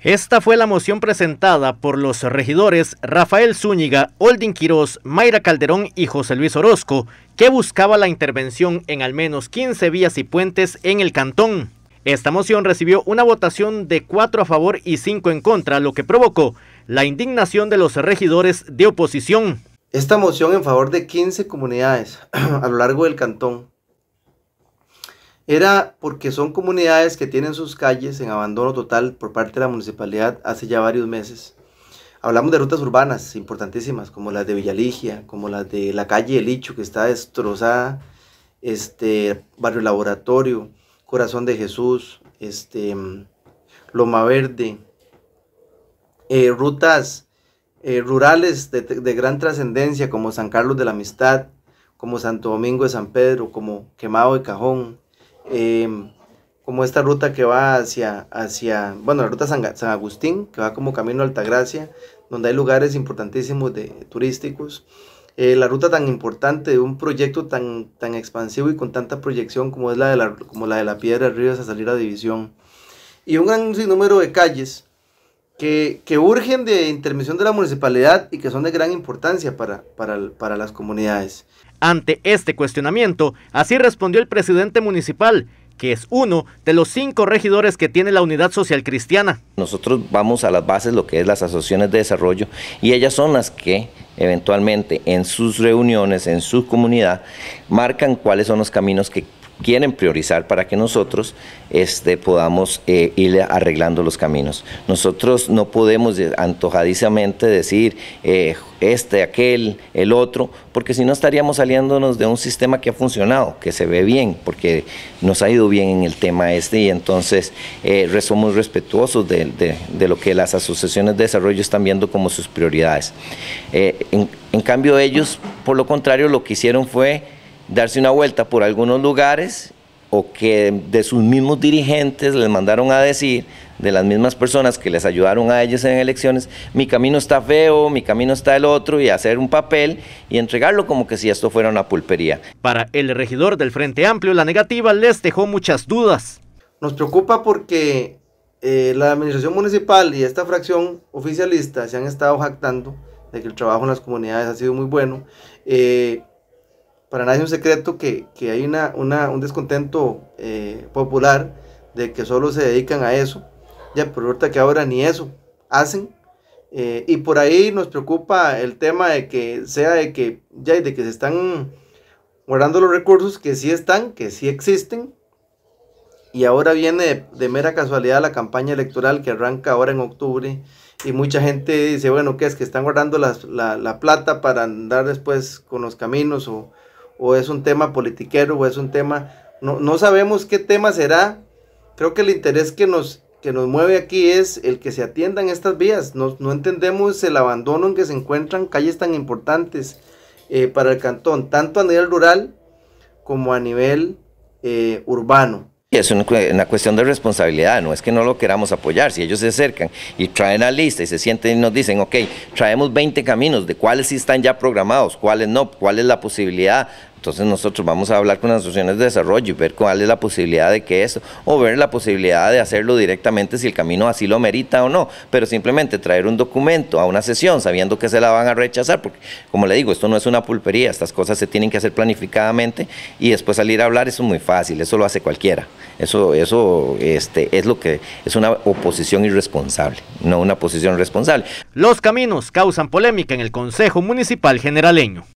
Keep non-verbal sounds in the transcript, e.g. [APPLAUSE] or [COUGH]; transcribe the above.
Esta fue la moción presentada por los regidores Rafael Zúñiga, Oldin Quirós, Mayra Calderón y José Luis Orozco, que buscaba la intervención en al menos 15 vías y puentes en el cantón. Esta moción recibió una votación de 4 a favor y 5 en contra, lo que provocó la indignación de los regidores de oposición. Esta moción en favor de 15 comunidades [CLEARS THROAT] a lo largo del cantón era porque son comunidades que tienen sus calles en abandono total por parte de la municipalidad hace ya varios meses. Hablamos de rutas urbanas importantísimas, como las de Villaligia, como las de la calle El Hicho, que está destrozada, este, Barrio Laboratorio, Corazón de Jesús, este, Loma Verde, eh, rutas eh, rurales de, de gran trascendencia, como San Carlos de la Amistad, como Santo Domingo de San Pedro, como Quemado de Cajón, Em, como esta ruta que va hacia, hacia bueno, la ruta San, San, Agustín, que va como camino a Altagracia, donde hay lugares importantísimos de, turísticos. Eh, la ruta tan importante de un proyecto tan, tan expansivo y con tanta proyección como es la de la, como la, de la Piedra Ríos a salir a División. Y un gran número de calles que, que, urgen de intermisión de la municipalidad y que son de gran importancia para, para, para las comunidades. Ante este cuestionamiento, así respondió el presidente municipal, que es uno de los cinco regidores que tiene la Unidad Social Cristiana. Nosotros vamos a las bases, lo que es las asociaciones de desarrollo, y ellas son las que eventualmente en sus reuniones, en su comunidad, marcan cuáles son los caminos que quieren priorizar para que nosotros este, podamos eh, ir arreglando los caminos. Nosotros no podemos antojadizamente decir eh, este, aquel, el otro, porque si no estaríamos saliéndonos de un sistema que ha funcionado, que se ve bien, porque nos ha ido bien en el tema este y entonces eh, somos respetuosos de, lo que las asociaciones de desarrollo están viendo como sus prioridades. en cambio ellos, por lo contrario, lo que hicieron fue darse una vuelta por algunos lugares o que de sus mismos dirigentes les mandaron a decir, de las mismas personas que les ayudaron a ellos en elecciones, mi camino está feo, mi camino está el otro, y hacer un papel y entregarlo como que si esto fuera una pulpería. Para el regidor del Frente Amplio, la negativa les dejó muchas dudas. Nos preocupa porque eh, la administración municipal y esta fracción oficialista se han estado jactando de que el trabajo en las comunidades ha sido muy bueno. Eh, para nadie es un secreto que, hay una, un descontento eh, popular de que solo se dedican a eso. Ya, pero ahorita que ahora ni eso hacen. Eh, y por ahí nos preocupa el tema de que sea de que ya de que se están guardando los recursos que sí están, que sí existen. Y ahora viene de, mera casualidad la campaña electoral que arranca ahora en octubre y mucha gente dice, bueno, ¿qué es que están guardando la, la, plata para andar después con los caminos o, o es un tema politiquero, o es un tema, no, no sabemos qué tema será. Creo que el interés que nos, que nos mueve aquí es el que se atiendan estas vías. No, entendemos el abandono en que se encuentran calles tan importantes eh, para el cantón, tanto a nivel rural como a nivel eh, urbano. Es una cuestión de responsabilidad, no es que no lo queramos apoyar. Si ellos se acercan y traen la lista y se sienten y nos dicen, ok, traemos 20 caminos, de cuáles sí están ya programados, cuáles no, cuál es la posibilidad entonces nosotros vamos a hablar con las asociaciones de desarrollo y ver cuál es la posibilidad de que eso, o ver la posibilidad de hacerlo directamente si el camino así lo merita o no, pero simplemente traer un documento a una sesión sabiendo que se la van a rechazar, porque como le digo, esto no es una pulpería, estas cosas se tienen que hacer planificadamente y después salir a hablar, eso es muy fácil, eso lo hace cualquiera. Eso, eso este, es lo que es una oposición irresponsable, no una posición responsable. Los caminos causan polémica en el Consejo Municipal Generaleño.